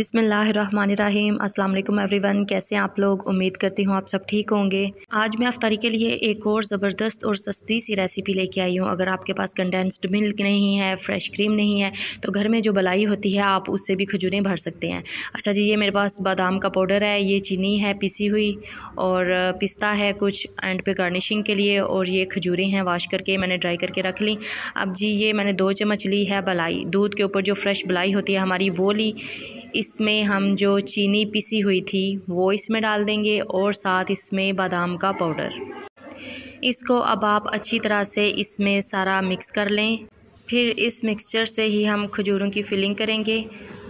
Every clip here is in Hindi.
अस्सलाम वालेकुम एवरीवन कैसे आप लोग उम्मीद करती हूँ आप सब ठीक होंगे आज मैं अफ्तारी के लिए एक और ज़बरदस्त और सस्ती सी रेसिपी लेके आई हूँ अगर आपके पास कंडेंस्ड मिल्क नहीं है फ्रेश क्रीम नहीं है तो घर में जो बलाई होती है आप उससे भी खजूरें भर सकते हैं अच्छा जी ये मेरे पास बादाम का पाउडर है ये चीनी है पिसी हुई और पिस्ता है कुछ एंड पे गार्निशिंग के लिए और ये खजूरें हैं वाश करके मैंने ड्राई करके रख ली अब जी ये मैंने दो चम्मच ली है बलाई दूध के ऊपर जो फ्रेश बलाई होती है हमारी वो ली इसमें हम जो चीनी पिसी हुई थी वो इसमें डाल देंगे और साथ इसमें बादाम का पाउडर इसको अब आप अच्छी तरह से इसमें सारा मिक्स कर लें फिर इस मिक्सचर से ही हम खजूरों की फिलिंग करेंगे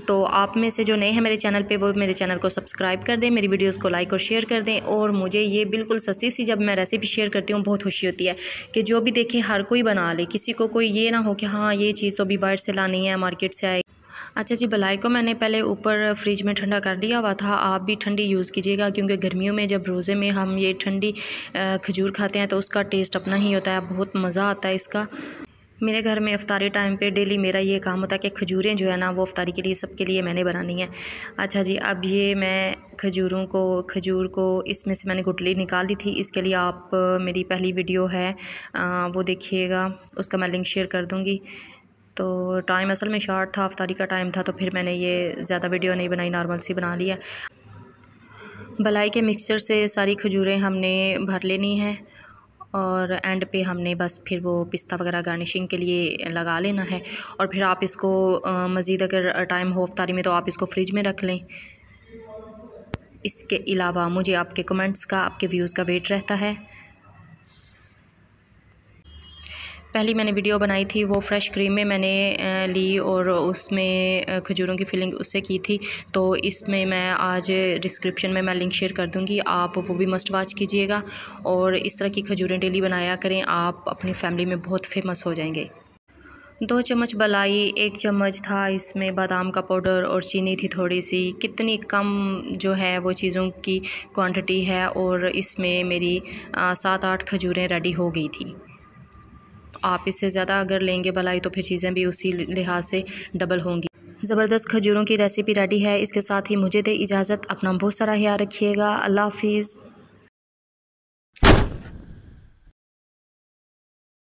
तो आप में से जो नए हैं मेरे चैनल पे वो मेरे चैनल को सब्सक्राइब कर दें मेरी वीडियोस को लाइक और शेयर कर दें और मुझे ये बिल्कुल सस्ती सी जब मैं रेसिपी शेयर करती हूँ बहुत खुशी होती है कि जो भी देखे हर कोई बना ले किसी को कोई ये ना हो कि हाँ ये चीज़ तो अभी बाहर से लानी है मार्केट से आए अच्छा जी बलाई को मैंने पहले ऊपर फ्रिज में ठंडा कर लिया हुआ था आप भी ठंडी यूज़ कीजिएगा क्योंकि गर्मियों में जब रोज़े में हम ये ठंडी खजूर खाते हैं तो उसका टेस्ट अपना ही होता है बहुत मज़ा आता है इसका मेरे घर में अफ्तारी टाइम पे डेली मेरा ये काम होता है कि खजूरें जो है ना वो अफ्तारी के लिए सबके लिए मैंने बनानी है अच्छा जी अब ये मैं खजूरों को खजूर को इसमें से मैंने गुटली निकाल दी थी इसके लिए आप मेरी पहली वीडियो है आ, वो देखिएगा उसका मैं लिंक शेयर कर दूँगी तो टाइम असल में शार्ट था अफ्तारी का टाइम था तो फिर मैंने ये ज़्यादा वीडियो नहीं बनाई नॉर्मल सी बना लिया भलाई के मिक्सचर से सारी खजूरें हमने भर लेनी हैं और एंड पे हमने बस फिर वो पिस्ता वगैरह गार्निशिंग के लिए लगा लेना है और फिर आप इसको मज़ीद अगर टाइम हो अफ्तारी में तो आप इसको फ्रिज में रख लें इसके अलावा मुझे आपके कमेंट्स का आपके व्यूज़ का वेट रहता है पहली मैंने वीडियो बनाई थी वो फ्रेश क्रीम में मैंने ली और उसमें खजूरों की फिलिंग उससे की थी तो इसमें मैं आज डिस्क्रिप्शन में मैं लिंक शेयर कर दूँगी आप वो भी मस्ट वॉच कीजिएगा और इस तरह की खजूरें डेली बनाया करें आप अपनी फैमिली में बहुत फेमस हो जाएंगे दो चम्मच बलाई एक चम्मच था इसमें बादाम का पाउडर और चीनी थी थोड़ी सी कितनी कम जो है वो चीज़ों की क्वांटिटी है और इसमें मेरी सात आठ खजूरें रेडी हो गई थी आप इससे ज़्यादा अगर लेंगे भलाई तो फिर चीज़ें भी उसी लिहाज से डबल होंगी ज़बरदस्त खजूरों की रेसिपी रेडी है इसके साथ ही मुझे दे इजाज़त अपना बहुत सारा ख्याल रखिएगा अल्लाह हाफिज़